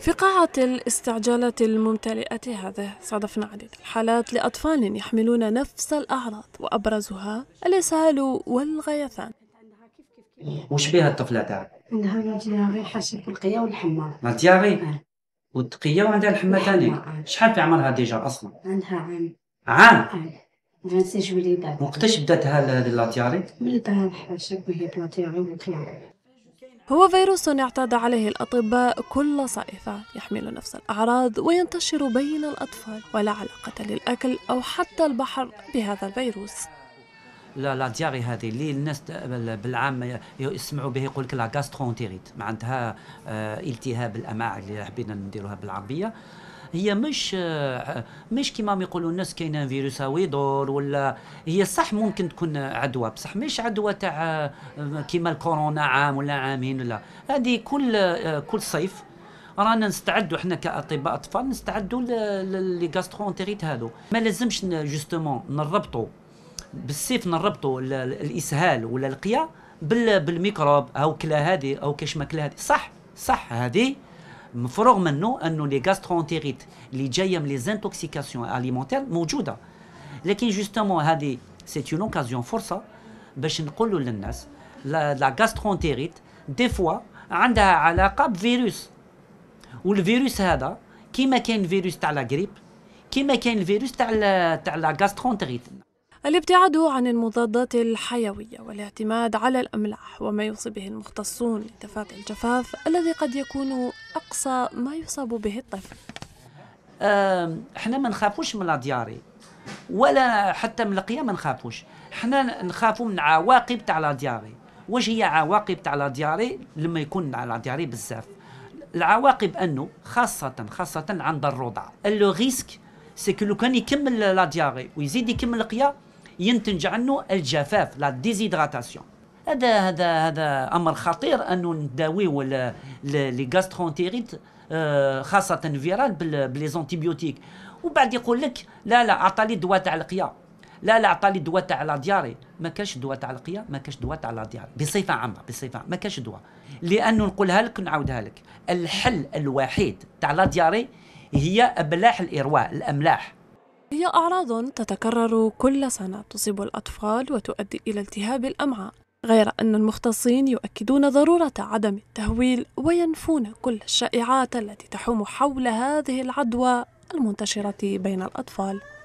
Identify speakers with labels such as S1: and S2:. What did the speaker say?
S1: في قاعة الاستعجالات الممتلئة هذه صادفنا عديد الحالات لأطفال يحملون نفس الأعراض وأبرزها الإسهال والغيثان
S2: وش بها الطفلة تاعك؟
S1: عندها دياري حاسة بالقية والحمى
S2: دياري؟ إيه. والتقية وعندها الحمى ثاني آه. شحال في عمرها ديجا أصلا؟
S1: عندها عام
S2: عام؟
S1: 26 وقتاش
S2: بدات هاد لا دياري؟
S1: بداتها الحاسة وهي بلا دياري والقية هو فيروس اعتاد عليه الأطباء كل صيف يحمل نفس الأعراض وينتشر بين الأطفال ولا علاقة للأكل أو حتى البحر بهذا الفيروس
S2: لا لا دياري هذه اللي الناس بالعام يسمعوا به يقول لك لا غاسترونتيريت معناتها آه، التهاب الامعاء اللي حبينا نديروها بالعربيه هي مش مش كيما ما يقولوا الناس كاين فيروس يدور ولا هي صح ممكن تكون عدوى بصح مش عدوى تاع كيما الكورونا عام ولا عامين ولا هذه كل كل صيف رانا نستعدوا احنا كاطباء اطفال نستعدوا لي غاسترونتيريت هادو ما لازمش جوستومون نربطوا بالسيف نربطوا الاسهال ولا القيا بالميكروب او كلا هذه او كاش ماكله هذه صح صح هذه مفروغ منه انه لي انتيريت اللي جايه من لي زانتوكسيكاسيون اليمونتير موجوده لكن جوستومون هذه سي اون اوكازيون فرصه باش نقولوا للناس لا انتيريت دي فوا عندها علاقه بفيروس والفيروس هذا كيما كاين الفيروس تاع لا غريب كيما كاين الفيروس تاع تاع لا انتيريت
S1: الابتعاد عن المضادات الحيوية والاعتماد على الأملاح وما يوصي به المختصون لتفادي الجفاف الذي قد يكون أقصى ما يصاب به الطفل
S2: احنا ما نخافوش من لادياري ولا حتى من القيا ما نخافوش احنا نخافوا من عواقب تاع لادياري واش هي عواقب تاع لادياري لما يكون على لادياري بزاف العواقب انه خاصه خاصه عند الرضع لو ريسك سي لو كان يكمل لادياري ويزيد يكمل القيا ينتج عنه الجفاف لا ديزيدراتاسيون هذا هذا هذا امر خطير انه نداويو لي غاسترونتيريت آه، خاصه فيرال زونتيبيوتيك وبعد يقول لك لا لا لي دواء تاع القيا لا لا عطالي دواء تاع لا دياري ما كاش دواء تاع القيا ما كاش دواء تاع لا دياري بصفه عامه بصفه ما كاش دواء لانه نقولها لك ونعاودها لك الحل الوحيد تاع لا دياري هي ابلاح الارواء الاملاح
S1: هي أعراض تتكرر كل سنة تصيب الأطفال وتؤدي إلى التهاب الأمعاء غير أن المختصين يؤكدون ضرورة عدم التهويل وينفون كل الشائعات التي تحوم حول هذه العدوى المنتشرة بين الأطفال